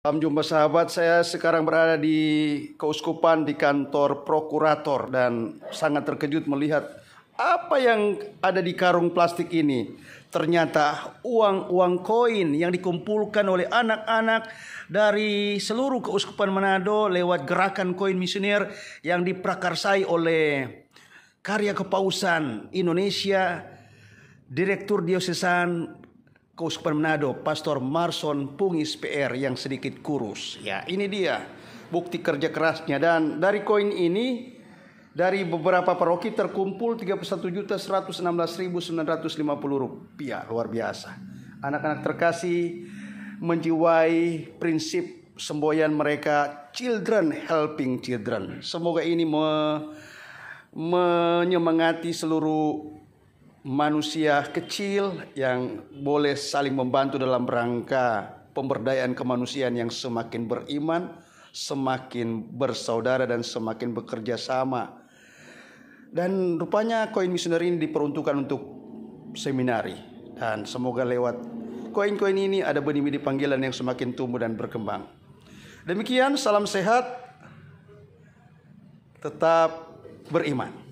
Salam jumpa sahabat, saya sekarang berada di keuskupan di kantor prokurator dan sangat terkejut melihat apa yang ada di karung plastik ini. Ternyata uang-uang koin yang dikumpulkan oleh anak-anak dari seluruh keuskupan Manado lewat gerakan koin misioner yang diprakarsai oleh karya kepausan Indonesia, Direktur Diosesan Kuskupan Manado, Pastor Marson Pungis PR yang sedikit kurus. Ya, ini dia bukti kerja kerasnya dan dari koin ini dari beberapa paroki terkumpul 31.116.950 rupiah luar biasa. Anak-anak terkasih menjiwai prinsip semboyan mereka children helping children. Semoga ini me menyemangati seluruh manusia kecil yang boleh saling membantu dalam rangka pemberdayaan kemanusiaan yang semakin beriman, semakin bersaudara dan semakin bekerja sama. Dan rupanya koin misioner ini diperuntukkan untuk seminari dan semoga lewat koin-koin ini ada benih-benih panggilan yang semakin tumbuh dan berkembang. Demikian salam sehat tetap beriman.